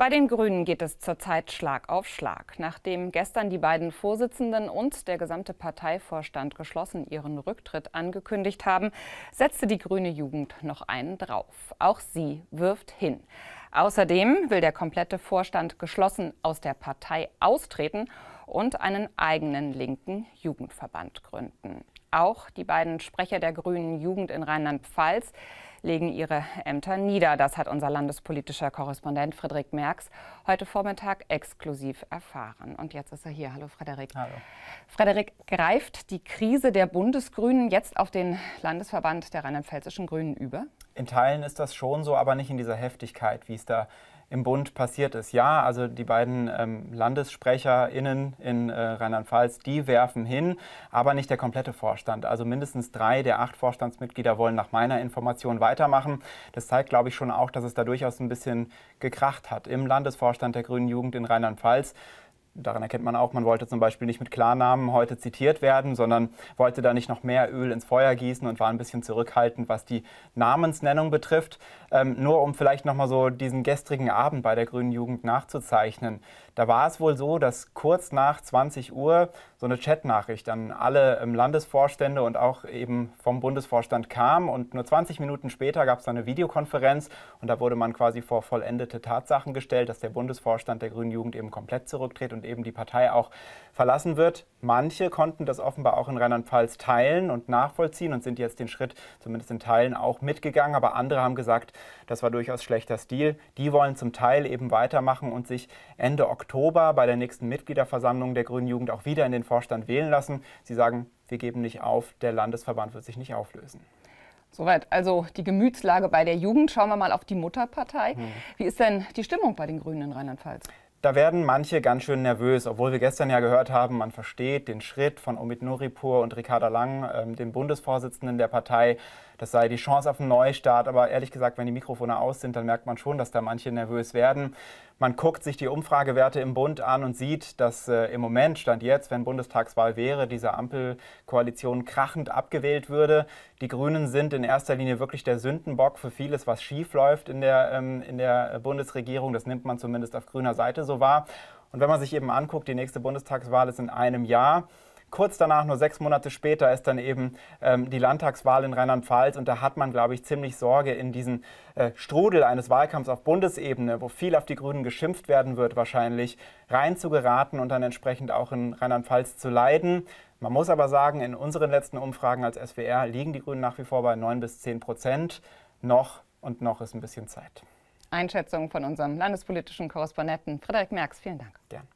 Bei den Grünen geht es zurzeit Schlag auf Schlag. Nachdem gestern die beiden Vorsitzenden und der gesamte Parteivorstand geschlossen ihren Rücktritt angekündigt haben, setzte die grüne Jugend noch einen drauf. Auch sie wirft hin. Außerdem will der komplette Vorstand geschlossen aus der Partei austreten und einen eigenen linken Jugendverband gründen. Auch die beiden Sprecher der grünen Jugend in Rheinland-Pfalz legen ihre Ämter nieder. Das hat unser landespolitischer Korrespondent Friedrich Merks heute Vormittag exklusiv erfahren. Und jetzt ist er hier. Hallo Frederik. Hallo. Frederik, greift die Krise der Bundesgrünen jetzt auf den Landesverband der rheinland-pfälzischen Grünen über? In Teilen ist das schon so, aber nicht in dieser Heftigkeit, wie es da im Bund passiert ist. Ja, also die beiden ähm, LandessprecherInnen in äh, Rheinland-Pfalz, die werfen hin, aber nicht der komplette Vorstand. Also mindestens drei der acht Vorstandsmitglieder wollen nach meiner Information weitermachen. Das zeigt, glaube ich, schon auch, dass es da durchaus ein bisschen gekracht hat im Landesvorstand der Grünen Jugend in Rheinland-Pfalz daran erkennt man auch, man wollte zum Beispiel nicht mit Klarnamen heute zitiert werden, sondern wollte da nicht noch mehr Öl ins Feuer gießen und war ein bisschen zurückhaltend, was die Namensnennung betrifft. Ähm, nur um vielleicht nochmal so diesen gestrigen Abend bei der Grünen Jugend nachzuzeichnen. Da war es wohl so, dass kurz nach 20 Uhr so eine Chatnachricht an alle ähm, Landesvorstände und auch eben vom Bundesvorstand kam und nur 20 Minuten später gab es dann eine Videokonferenz und da wurde man quasi vor vollendete Tatsachen gestellt, dass der Bundesvorstand der Grünen Jugend eben komplett zurücktritt und und eben die Partei auch verlassen wird. Manche konnten das offenbar auch in Rheinland-Pfalz teilen und nachvollziehen und sind jetzt den Schritt zumindest in Teilen auch mitgegangen. Aber andere haben gesagt, das war durchaus schlechter Stil. Die wollen zum Teil eben weitermachen und sich Ende Oktober bei der nächsten Mitgliederversammlung der Grünen Jugend auch wieder in den Vorstand wählen lassen. Sie sagen, wir geben nicht auf, der Landesverband wird sich nicht auflösen. Soweit also die Gemütslage bei der Jugend. Schauen wir mal auf die Mutterpartei. Hm. Wie ist denn die Stimmung bei den Grünen in Rheinland-Pfalz? Da werden manche ganz schön nervös, obwohl wir gestern ja gehört haben, man versteht den Schritt von Omid Nuripur und Ricarda Lang, ähm, dem Bundesvorsitzenden der Partei. Das sei die Chance auf einen Neustart. Aber ehrlich gesagt, wenn die Mikrofone aus sind, dann merkt man schon, dass da manche nervös werden. Man guckt sich die Umfragewerte im Bund an und sieht, dass äh, im Moment, Stand jetzt, wenn Bundestagswahl wäre, diese Ampelkoalition krachend abgewählt würde. Die Grünen sind in erster Linie wirklich der Sündenbock für vieles, was schiefläuft in der, ähm, in der Bundesregierung. Das nimmt man zumindest auf grüner Seite so so war. Und wenn man sich eben anguckt, die nächste Bundestagswahl ist in einem Jahr. Kurz danach, nur sechs Monate später, ist dann eben ähm, die Landtagswahl in Rheinland-Pfalz. Und da hat man, glaube ich, ziemlich Sorge in diesen äh, Strudel eines Wahlkampfs auf Bundesebene, wo viel auf die Grünen geschimpft werden wird, wahrscheinlich reinzugeraten und dann entsprechend auch in Rheinland-Pfalz zu leiden. Man muss aber sagen, in unseren letzten Umfragen als SWR liegen die Grünen nach wie vor bei 9 bis 10 Prozent. Noch und noch ist ein bisschen Zeit. Einschätzung von unserem landespolitischen Korrespondenten Frederik Merks. Vielen Dank. Gern.